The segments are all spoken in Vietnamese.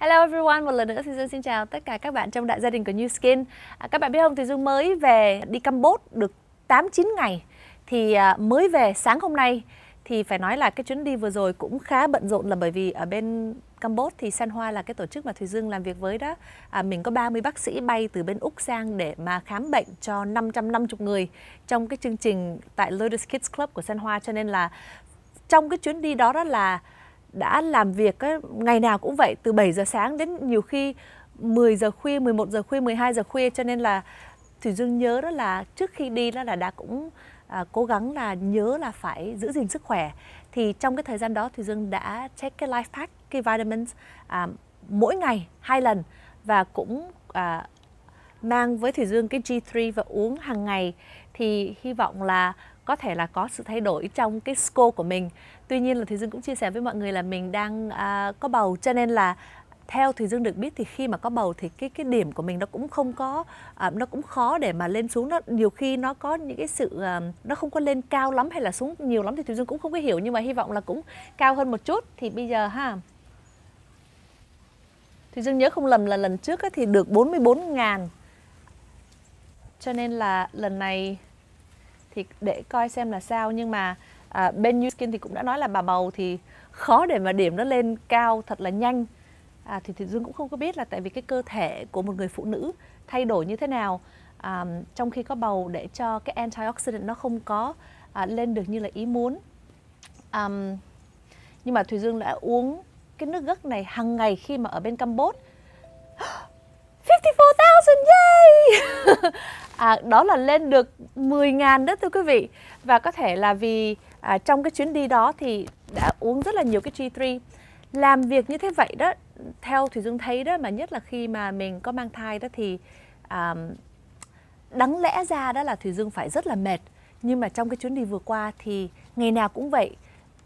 Hello everyone, một lần nữa thì Dương xin chào tất cả các bạn trong đại gia đình của New Skin. À, các bạn biết không thì Dương mới về đi Campuchia được 8 9 ngày thì à, mới về sáng hôm nay thì phải nói là cái chuyến đi vừa rồi cũng khá bận rộn là bởi vì ở bên Campuchia thì San Hoa là cái tổ chức mà Thùy Dương làm việc với đó. À, mình có 30 bác sĩ bay từ bên Úc sang để mà khám bệnh cho 550 người trong cái chương trình tại Lotus Kids Club của San Hoa cho nên là trong cái chuyến đi đó đó là đã làm việc ngày nào cũng vậy từ 7 giờ sáng đến nhiều khi 10 giờ khuya, 11 giờ khuya, 12 giờ khuya cho nên là Thủy Dương nhớ đó là trước khi đi đó là đã cũng à, cố gắng là nhớ là phải giữ gìn sức khỏe. Thì trong cái thời gian đó Thủy Dương đã check cái life pack, cái vitamins à, mỗi ngày hai lần và cũng à, mang với Thủy Dương cái G3 và uống hàng ngày thì hy vọng là có thể là có sự thay đổi trong cái score của mình tuy nhiên là thùy dương cũng chia sẻ với mọi người là mình đang à, có bầu cho nên là theo thùy dương được biết thì khi mà có bầu thì cái cái điểm của mình nó cũng không có à, nó cũng khó để mà lên xuống nó nhiều khi nó có những cái sự à, nó không có lên cao lắm hay là xuống nhiều lắm thì thùy dương cũng không có hiểu nhưng mà hy vọng là cũng cao hơn một chút thì bây giờ ha Thùy Dương nhớ không lầm là lần trước thì được 44 ngàn Cho nên là lần này thì để coi xem là sao nhưng mà à, bên New Skin thì cũng đã nói là bà bầu thì khó để mà điểm nó lên cao thật là nhanh à, thì thì Dương cũng không có biết là tại vì cái cơ thể của một người phụ nữ thay đổi như thế nào à, trong khi có bầu để cho cái antioxidant nó không có à, lên được như là ý muốn à, nhưng mà Thùy Dương đã uống cái nước gấc này hàng ngày khi mà ở bên Campuchia 54.000 yay à, đó là lên được 10.000 đó thưa quý vị và có thể là vì à, trong cái chuyến đi đó thì đã uống rất là nhiều cái G3 làm việc như thế vậy đó theo thủy dương thấy đó mà nhất là khi mà mình có mang thai đó thì à, đáng lẽ ra đó là thủy dương phải rất là mệt nhưng mà trong cái chuyến đi vừa qua thì ngày nào cũng vậy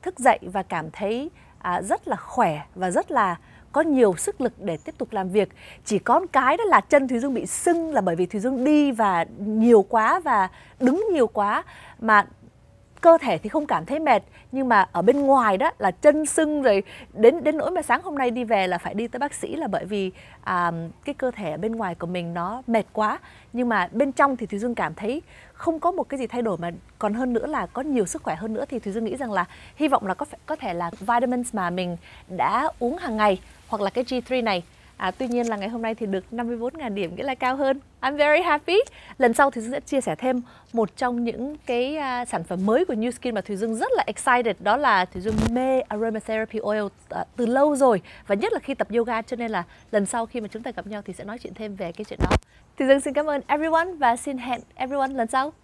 thức dậy và cảm thấy à, rất là khỏe và rất là có nhiều sức lực để tiếp tục làm việc chỉ có một cái đó là chân thùy dương bị sưng là bởi vì thùy dương đi và nhiều quá và đứng nhiều quá mà cơ thể thì không cảm thấy mệt nhưng mà ở bên ngoài đó là chân sưng rồi đến đến nỗi mà sáng hôm nay đi về là phải đi tới bác sĩ là bởi vì à, cái cơ thể bên ngoài của mình nó mệt quá nhưng mà bên trong thì thùy dương cảm thấy không có một cái gì thay đổi mà còn hơn nữa là có nhiều sức khỏe hơn nữa thì thùy dương nghĩ rằng là hy vọng là có có thể là vitamins mà mình đã uống hàng ngày hoặc là cái G3 này À, tuy nhiên là ngày hôm nay thì được 54.000 điểm nghĩa là cao hơn. I'm very happy. Lần sau thì sẽ chia sẻ thêm một trong những cái uh, sản phẩm mới của New Skin mà Thùy Dương rất là excited đó là Thùy Dương mê aromatherapy oil uh, từ lâu rồi và nhất là khi tập yoga cho nên là lần sau khi mà chúng ta gặp nhau thì sẽ nói chuyện thêm về cái chuyện đó. Thùy Dương xin cảm ơn everyone và xin hẹn everyone lần sau.